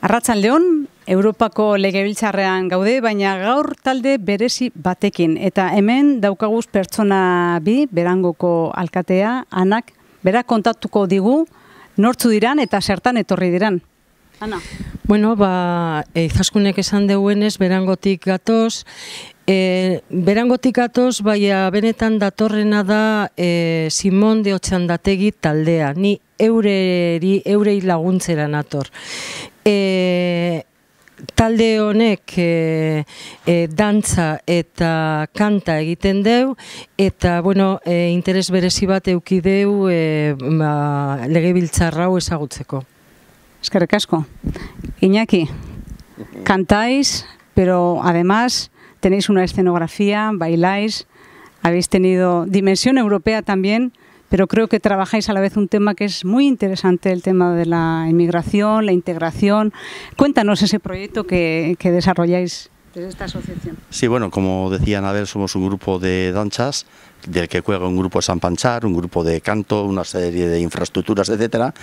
Arratzan Leon, Europako legebiltzarrean gaude, baina gaur talde berezi batekin. Eta hemen daukaguz pertsona bi, berangoko alkatea, anak, berak kontatuko digu, nortzu diran eta zertan etorri diran. Ana. Bueno, ba, e, izaskunek esan deuenez, berangotik gatoz, e, berangotik gatoz, baina benetan datorrena da e, Simon de Otxandategi taldea. Ni eureri, eurei laguntzera nator e, talde honek e, e, dantza eta kanta egiten deu eta bueno, e, interes berezi bat euki deu e, ba, legebiltzarrau ezagutzeko. Eskerrik asko. Iñaki, kantais, pero además tenéis una escenografía, bailáis, habéis tenido dimensión europea también. pero creo que trabajáis a la vez un tema que es muy interesante, el tema de la inmigración, la integración. Cuéntanos ese proyecto que, desarrolláis desde esta asociación. Sí, bueno, como decía Anabel, somos un grupo de danchas del que juega un grupo de San un grupo de canto, una serie de infraestructuras, etcétera.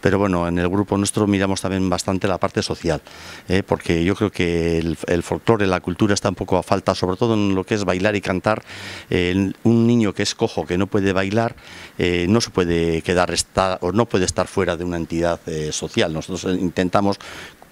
Pero bueno, en el grupo nuestro miramos también bastante la parte social, ¿eh? porque yo creo que el, folclore, la cultura está un poco a falta, sobre todo en lo que es bailar y cantar. un niño que es cojo, que no puede bailar, eh, no se puede quedar o no puede estar fuera de una entidad eh, social. Nosotros intentamos,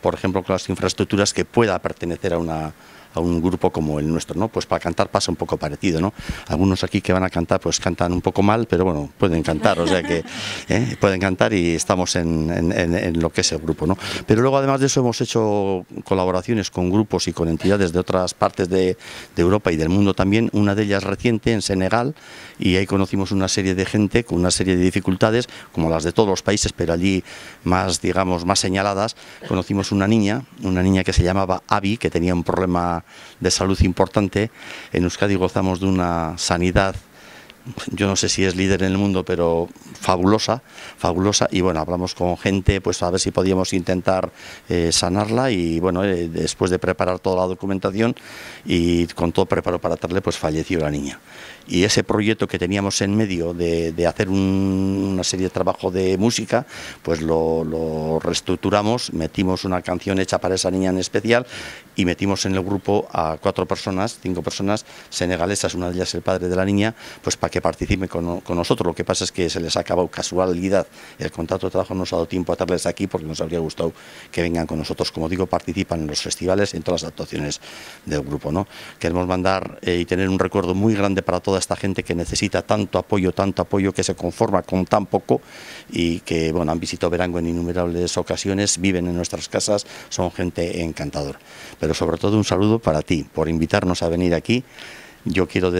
por ejemplo, con las infraestructuras que pueda pertenecer a una a un grupo como el nuestro, ¿no? Pues para cantar pasa un poco parecido, ¿no? Algunos aquí que van a cantar pues cantan un poco mal, pero bueno, pueden cantar, o sea que ¿eh? pueden cantar y estamos en, en, lo que es el grupo, ¿no? Pero luego además de eso hemos hecho colaboraciones con grupos y con entidades de otras partes de, de Europa y del mundo también, una de ellas reciente en Senegal y ahí conocimos una serie de gente con una serie de dificultades, como las de todos los países, pero allí más, digamos, más señaladas, conocimos una niña, una niña que se llamaba Abby, que tenía un problema de salud importante, en Euskadi gozamos de una sanidad yo no sé si es líder en el mundo, pero fabulosa, fabulosa. Y bueno, hablamos con gente, pues a ver si podíamos intentar eh, sanarla. Y bueno, eh, después de preparar toda la documentación y con todo preparado para darle, pues falleció la niña. Y ese proyecto que teníamos en medio de, hacer una serie de trabajo de música, pues lo, reestructuramos, metimos una canción hecha para esa niña en especial y metimos en el grupo a cuatro personas, cinco personas senegalesas, una de ellas el padre de la niña, pues para que participen con, nosotros. Lo que pasa es que se les ha acabado casualidad el contrato de trabajo, no nos ha dado tiempo a traerles aquí porque nos habría gustado que vengan con nosotros. Como digo, participan en los festivales, en todas las actuaciones del grupo. ¿no? Queremos mandar eh, y tener un recuerdo muy grande para toda esta gente que necesita tanto apoyo, tanto apoyo, que se conforma con tan poco y que bueno, han visitado Verango en innumerables ocasiones, viven en nuestras casas, son gente encantadora. Pero sobre todo un saludo para ti, por invitarnos a venir aquí yo quiero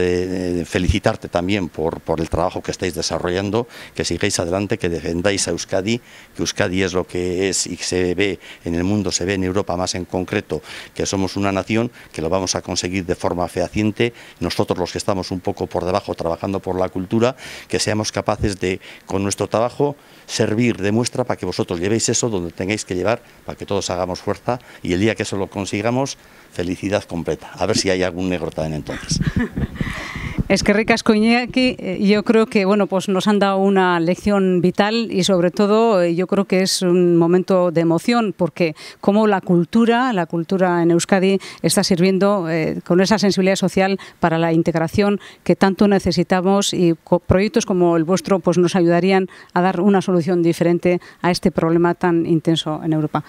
felicitarte también por, el trabajo que estáis desarrollando, que sigáis adelante, que defendáis a Euskadi, que Euskadi es lo que es y se ve en el mundo, se ve en Europa más en concreto, que somos una nación, que lo vamos a conseguir de forma fehaciente, nosotros los que estamos un poco por debajo trabajando por la cultura, que seamos capaces de, con nuestro trabajo, servir de muestra para que vosotros llevéis eso donde tengáis que llevar, para que todos hagamos fuerza y el día que eso lo consigamos, felicidad completa. A ver si hay algún negro también entonces. Es que ricas eh, yo creo que bueno, pues nos han dado una lección vital y sobre todo eh, yo creo que es un momento de emoción porque como la cultura, la cultura en Euskadi está sirviendo eh, con esa sensibilidad social para la integración que tanto necesitamos y proyectos como el vuestro pues nos ayudarían a dar una solución diferente a este problema tan intenso en Europa.